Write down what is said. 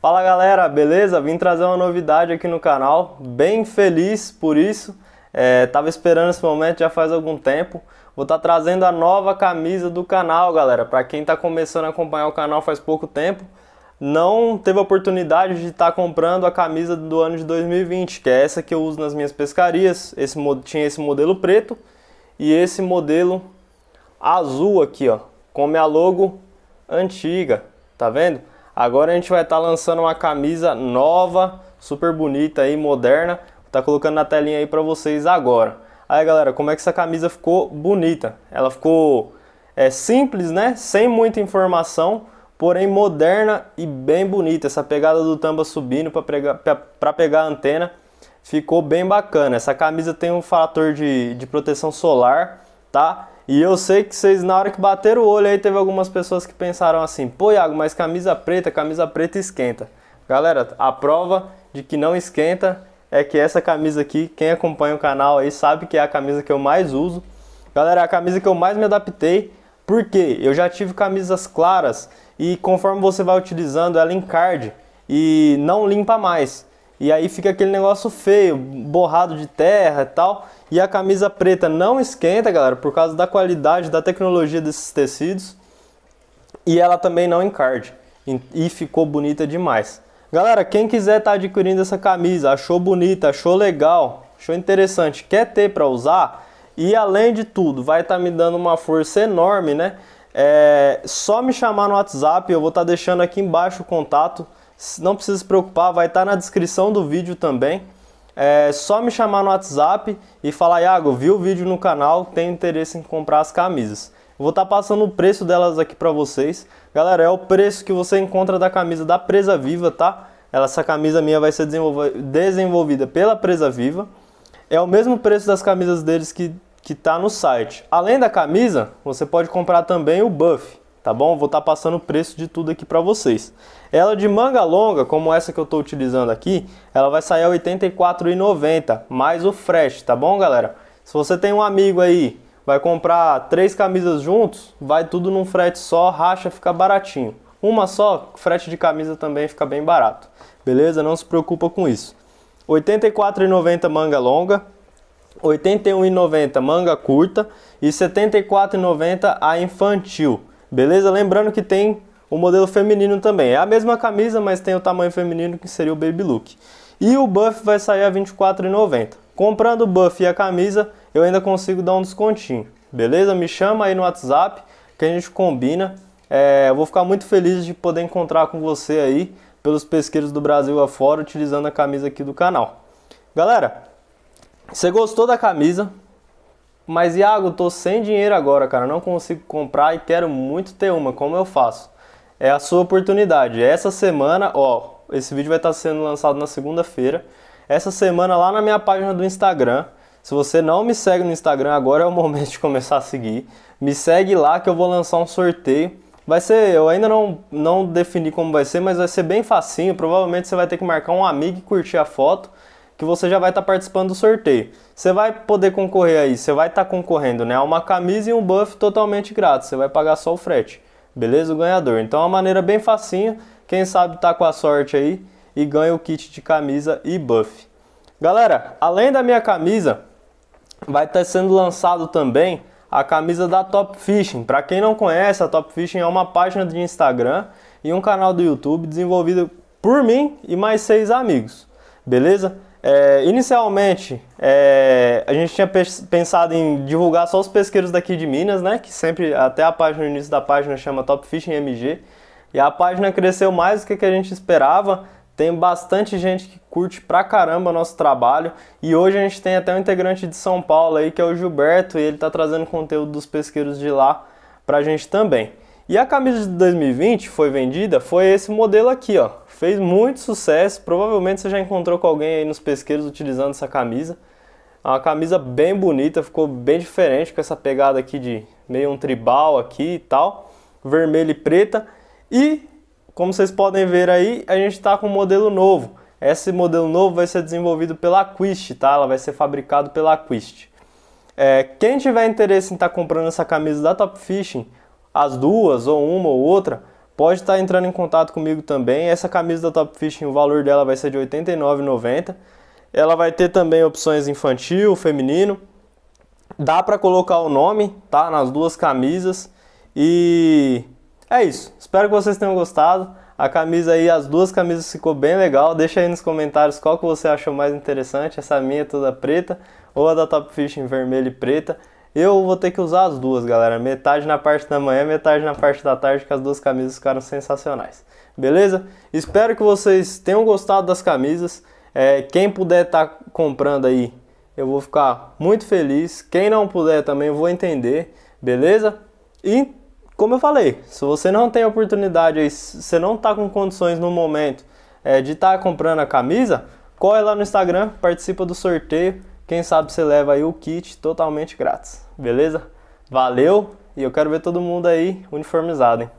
Fala galera, beleza? Vim trazer uma novidade aqui no canal, bem feliz por isso. É, tava esperando esse momento já faz algum tempo. Vou estar tá trazendo a nova camisa do canal, galera. Para quem está começando a acompanhar o canal faz pouco tempo, não teve oportunidade de estar tá comprando a camisa do ano de 2020, que é essa que eu uso nas minhas pescarias. Esse tinha esse modelo preto e esse modelo azul aqui, ó, com minha logo antiga, tá vendo? Agora a gente vai estar tá lançando uma camisa nova, super bonita e moderna. Tá colocando na telinha aí para vocês agora. Aí galera, como é que essa camisa ficou bonita? Ela ficou é, simples, né? Sem muita informação, porém moderna e bem bonita. Essa pegada do tamba subindo para pegar, a antena ficou bem bacana. Essa camisa tem um fator de, de proteção solar, tá? E eu sei que vocês, na hora que bateram o olho aí, teve algumas pessoas que pensaram assim: pô, Iago, mas camisa preta, camisa preta esquenta. Galera, a prova de que não esquenta é que essa camisa aqui, quem acompanha o canal aí sabe que é a camisa que eu mais uso. Galera, é a camisa que eu mais me adaptei, porque eu já tive camisas claras e conforme você vai utilizando ela encarde e não limpa mais. E aí fica aquele negócio feio, borrado de terra e tal. E a camisa preta não esquenta, galera, por causa da qualidade, da tecnologia desses tecidos. E ela também não encarde. E ficou bonita demais. Galera, quem quiser estar tá adquirindo essa camisa, achou bonita, achou legal, achou interessante, quer ter para usar, e além de tudo, vai estar tá me dando uma força enorme, né? É só me chamar no WhatsApp, eu vou estar tá deixando aqui embaixo o contato. Não precisa se preocupar, vai estar tá na descrição do vídeo também. É só me chamar no WhatsApp e falar, Iago, viu o vídeo no canal, tem interesse em comprar as camisas. Vou estar tá passando o preço delas aqui para vocês. Galera, é o preço que você encontra da camisa da Presa Viva, tá? Essa camisa minha vai ser desenvolvida pela Presa Viva. É o mesmo preço das camisas deles que, que tá no site. Além da camisa, você pode comprar também o buff tá bom? Vou estar tá passando o preço de tudo aqui para vocês. Ela de manga longa, como essa que eu estou utilizando aqui, ela vai sair a R$ 84,90, mais o frete, tá bom, galera? Se você tem um amigo aí, vai comprar três camisas juntos, vai tudo num frete só, racha, fica baratinho. Uma só, frete de camisa também fica bem barato. Beleza? Não se preocupa com isso. R$ 84,90 manga longa, R$ 81,90 manga curta e R$ 74,90 a infantil. Beleza? Lembrando que tem o modelo feminino também. É a mesma camisa, mas tem o tamanho feminino que seria o baby look. E o buff vai sair a R$24,90. Comprando o buff e a camisa, eu ainda consigo dar um descontinho. Beleza? Me chama aí no WhatsApp que a gente combina. É, eu vou ficar muito feliz de poder encontrar com você aí pelos pesqueiros do Brasil afora utilizando a camisa aqui do canal. Galera, você gostou da camisa? Mas Iago, tô sem dinheiro agora, cara, não consigo comprar e quero muito ter uma. Como eu faço? É a sua oportunidade. Essa semana, ó, esse vídeo vai estar tá sendo lançado na segunda-feira. Essa semana lá na minha página do Instagram, se você não me segue no Instagram, agora é o momento de começar a seguir. Me segue lá que eu vou lançar um sorteio. Vai ser, eu ainda não, não defini como vai ser, mas vai ser bem facinho. Provavelmente você vai ter que marcar um amigo e curtir a foto que você já vai estar tá participando do sorteio. Você vai poder concorrer aí, você vai estar tá concorrendo né, a é uma camisa e um buff totalmente grátis, você vai pagar só o frete, beleza? O ganhador. Então é uma maneira bem facinho, quem sabe tá com a sorte aí e ganha o kit de camisa e buff. Galera, além da minha camisa, vai estar tá sendo lançado também a camisa da Top Fishing. Para quem não conhece, a Top Fishing é uma página de Instagram e um canal do YouTube desenvolvido por mim e mais seis amigos. Beleza? É, inicialmente, é, a gente tinha pensado em divulgar só os pesqueiros daqui de Minas, né? Que sempre, até a página, no início da página, chama Top Fishing MG. E a página cresceu mais do que a gente esperava. Tem bastante gente que curte pra caramba nosso trabalho. E hoje a gente tem até um integrante de São Paulo aí, que é o Gilberto, e ele tá trazendo conteúdo dos pesqueiros de lá pra gente também. E a camisa de 2020 foi vendida, foi esse modelo aqui, ó fez muito sucesso. Provavelmente você já encontrou com alguém aí nos pesqueiros utilizando essa camisa. É uma camisa bem bonita, ficou bem diferente com essa pegada aqui de meio um tribal aqui e tal, vermelho e preta. E como vocês podem ver aí, a gente está com um modelo novo. Esse modelo novo vai ser desenvolvido pela Quist, tá? Ela vai ser fabricado pela Quist. É, quem tiver interesse em estar tá comprando essa camisa da Top Fishing, as duas ou uma ou outra, Pode estar tá entrando em contato comigo também. Essa camisa da Top Fishing, o valor dela vai ser de R$ 89,90. Ela vai ter também opções infantil, feminino. Dá para colocar o nome, tá? Nas duas camisas. E é isso. Espero que vocês tenham gostado. A camisa aí, as duas camisas ficou bem legal. Deixa aí nos comentários qual que você achou mais interessante, essa minha toda preta ou a da Top Fishing vermelha e preta. Eu vou ter que usar as duas, galera. Metade na parte da manhã, metade na parte da tarde, que as duas camisas ficaram sensacionais. Beleza? Espero que vocês tenham gostado das camisas. É, quem puder estar tá comprando aí, eu vou ficar muito feliz. Quem não puder também, eu vou entender. Beleza? E como eu falei, se você não tem oportunidade aí, se você não está com condições no momento é, de estar tá comprando a camisa, corre lá no Instagram, participa do sorteio quem sabe você leva aí o kit totalmente grátis, beleza? Valeu e eu quero ver todo mundo aí uniformizado, hein?